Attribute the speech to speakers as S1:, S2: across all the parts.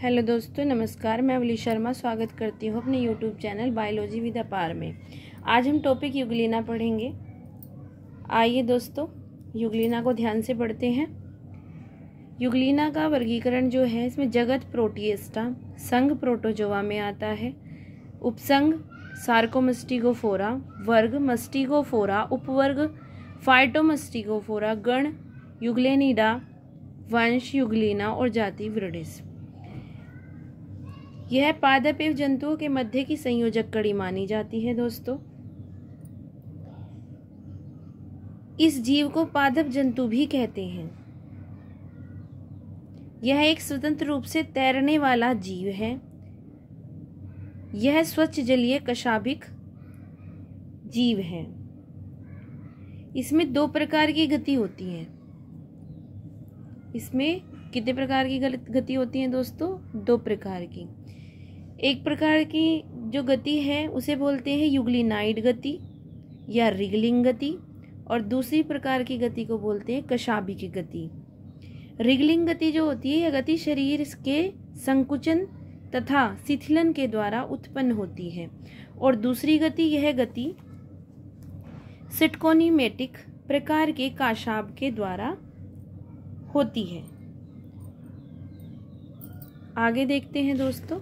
S1: hello दोस्तों नमस्कार मैं अवली शर्मा स्वागत करती हूँ अपने यूट्यूब चैनल बायोलॉजी विद अपार में आज हम टॉपिक युगलिना पढ़ेंगे आइए दोस्तों युगलिना को ध्यान से पढ़ते हैं युगलिना का वर्गीकरण जो है इसमें जगत प्रोटीएस्टा संघ प्रोटोजोवा में आता है उपसंग सार्कोमस्टिगोफोरा वर्ग मस्टिगोफोरा उपवर्ग फाइटोमस्टिगोफोरा गण युगलेनिडा वंश युगलिना और जाति वृडिस यह पादप एवं जंतुओं के मध्य की संयोजक कड़ी मानी जाती है दोस्तों इस जीव को पादप जंतु भी कहते हैं यह एक स्वतंत्र रूप से तैरने वाला जीव है यह स्वच्छ जलीय कशाबिक जीव है इसमें दो प्रकार की गति होती है इसमें कितने प्रकार की गति होती है दोस्तों दो प्रकार की एक प्रकार की जो गति है उसे बोलते हैं युगलिनाइड गति या रिगलिंग गति और दूसरी प्रकार की गति को बोलते हैं कशाबी की गति रिगलिंग गति जो होती है यह गति शरीर के संकुचन तथा शिथिलन के द्वारा उत्पन्न होती है और दूसरी गति यह गति सिटकोनीमेटिक प्रकार के काशाब के द्वारा होती है आगे देखते हैं दोस्तों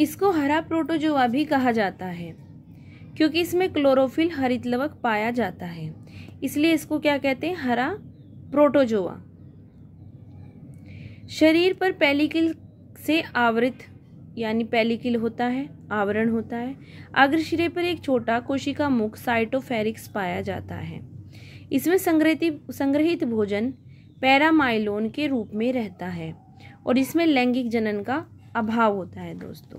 S1: इसको हरा प्रोटोजोआ भी कहा जाता है क्योंकि इसमें क्लोरोफिल हरित लवक पाया जाता है इसलिए इसको क्या कहते हैं हरा प्रोटोजोआ शरीर पर पेलिकिल से आवृत यानी पेलिकिल होता है आवरण होता है अग्रशिरे पर एक छोटा कोशिका मुख साइटोफेरिक्स पाया जाता है इसमें संग्रहित संग्रहित भोजन पैरामाइलोन के रूप में रहता है और इसमें लैंगिक जनन का अभाव होता है दोस्तों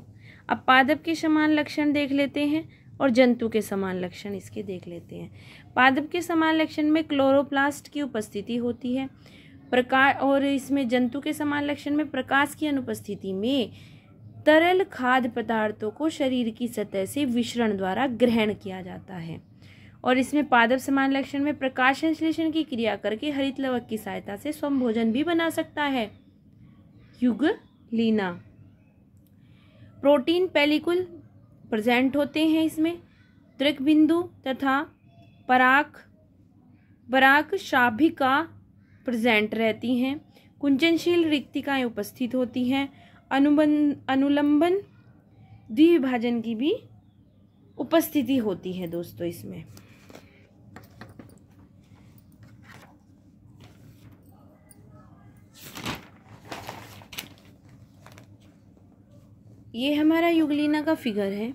S1: अब पादप के समान लक्षण देख लेते हैं और जंतु के समान लक्षण इसके देख लेते हैं पादप के समान लक्षण में क्लोरोप्लास्ट की उपस्थिति होती है प्रकाश और इसमें जंतु के समान लक्षण में प्रकाश की अनुपस्थिति में तरल खाद्य पदार्थों को शरीर की सतह से विश्रण द्वारा ग्रहण किया जाता है और इसमें पादप समान लक्षण में प्रकाश संश्लेषण की क्रिया करके हरित लवक की सहायता से स्वम भोजन भी बना सकता है युग लीना प्रोटीन पेलिकुल प्रेजेंट होते हैं इसमें त्रिक बिंदु तथा पराख पराक शाभिका प्रेजेंट रहती हैं कुंजनशील रिक्तिकाएँ उपस्थित होती हैं अनुबंध अनुलंबन द्विभाजन की भी उपस्थिति होती है दोस्तों इसमें ये हमारा युगलिना का फिगर है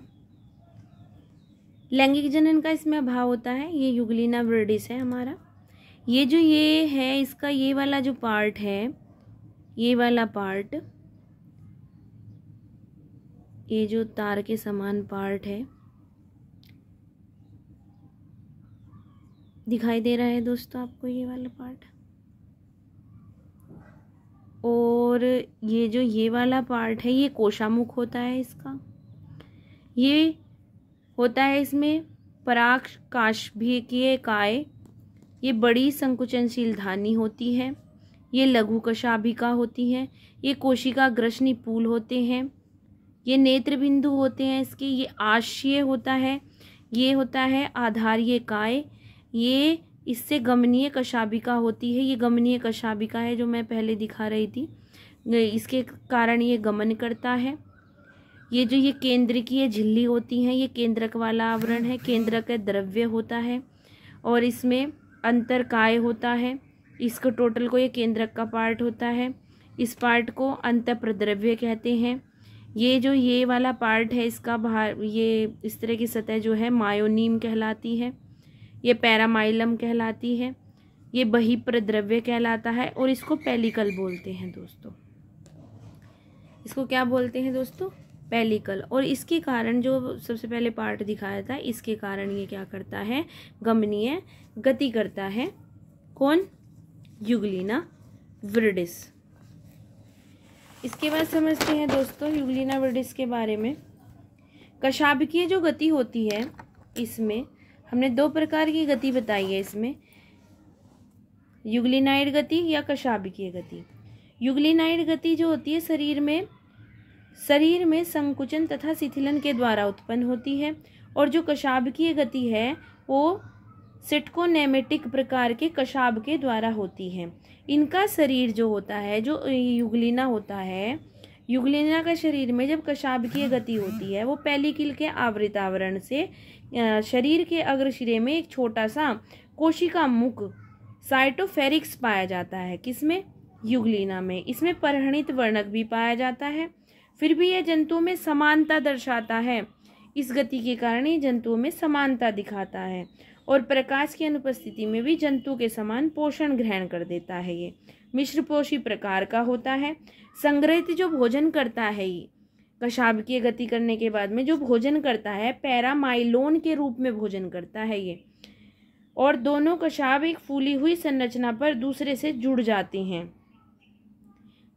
S1: लैंगिक जनन का इसमें अभाव होता है ये युगलिना ब्रिडिस है हमारा ये जो ये है इसका ये वाला जो पार्ट है ये वाला पार्ट ये जो तार के समान पार्ट है दिखाई दे रहा है दोस्तों आपको ये वाला पार्ट और ये जो ये वाला पार्ट है ये कोशामुख होता है इसका ये होता है इसमें पराग काश भी की काय ये बड़ी संकुचनशील धानी होती है ये लघु कशाभिका होती है ये कोशिका ग्रशनी पुल होते हैं ये नेत्र बिंदु होते हैं इसके ये आशय होता है ये होता है आधार ये काय ये इससे गमनीय कशाबिका होती है ये गमनीय कशाबिका है जो मैं पहले दिखा रही थी इसके कारण ये गमन करता है ये जो ये केंद्रकीय झिल्ली होती हैं ये केंद्रक वाला आवरण है केंद्रक द्रव्य होता है और इसमें अंतर काय होता है इसको टोटल को ये केंद्रक का पार्ट होता है इस पार्ट को अंत प्रद्रव्य कहते हैं ये जो ये वाला पार्ट है इसका बाहर ये इस तरह की सतह जो है मायोनीम कहलाती है ये पैरामाइलम कहलाती है ये बही प्रद्रव्य कहलाता है और इसको पेलिकल बोलते हैं दोस्तों इसको क्या बोलते हैं दोस्तों पेलिकल और इसके कारण जो सबसे पहले पार्ट दिखाया था इसके कारण ये क्या करता है गमनीय गति करता है कौन युगलीना वर्डिस इसके बाद समझते हैं दोस्तों युगलीना वर्डिस के बारे में कशाबकीय जो गति होती है इसमें हमने दो प्रकार की गति बताई है इसमें युगलिनाइड गति या कशाबिकीय गति युगलिनाइड गति जो होती है शरीर में शरीर में संकुचन तथा शिथिलन के द्वारा उत्पन्न होती है और जो कशाबकीय गति है वो सिटकोनेमेटिक प्रकार के कशाब के द्वारा होती है इनका शरीर जो होता है जो युगलिना होता है युगलेना के शरीर में जब कशाबकीय गति होती है वो किल के आवृत आवरण से शरीर के अग्रशिरे में एक छोटा सा कोशिका मुख साइटोफेरिक्स पाया जाता है किसमें युगलीना में इसमें परहणित वर्णक भी पाया जाता है फिर भी यह जंतुओं में समानता दर्शाता है इस गति के कारण ही जंतुओं में समानता दिखाता है और प्रकाश की अनुपस्थिति में भी जंतु के समान पोषण ग्रहण कर देता है ये मिश्र पोषी प्रकार का होता है संग्रहित जो भोजन करता है ये कशाब की गति करने के बाद में जो भोजन करता है पैरामाइलोन के रूप में भोजन करता है ये और दोनों कशाब एक फूली हुई संरचना पर दूसरे से जुड़ जाते हैं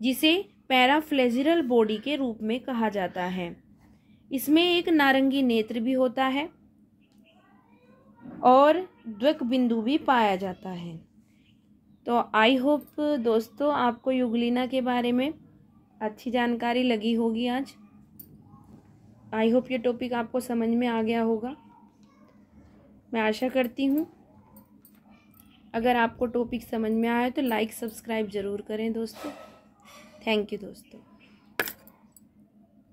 S1: जिसे पैराफ्लेजिरल बॉडी के रूप में कहा जाता है इसमें एक नारंगी नेत्र भी होता है और द्वक बिंदु भी पाया जाता है तो आई होप दोस्तों आपको युगलिना के बारे में अच्छी जानकारी लगी होगी आज आई होप ये टॉपिक आपको समझ में आ गया होगा मैं आशा करती हूँ अगर आपको टॉपिक समझ में आया तो लाइक सब्सक्राइब ज़रूर करें दोस्तों थैंक यू दोस्तों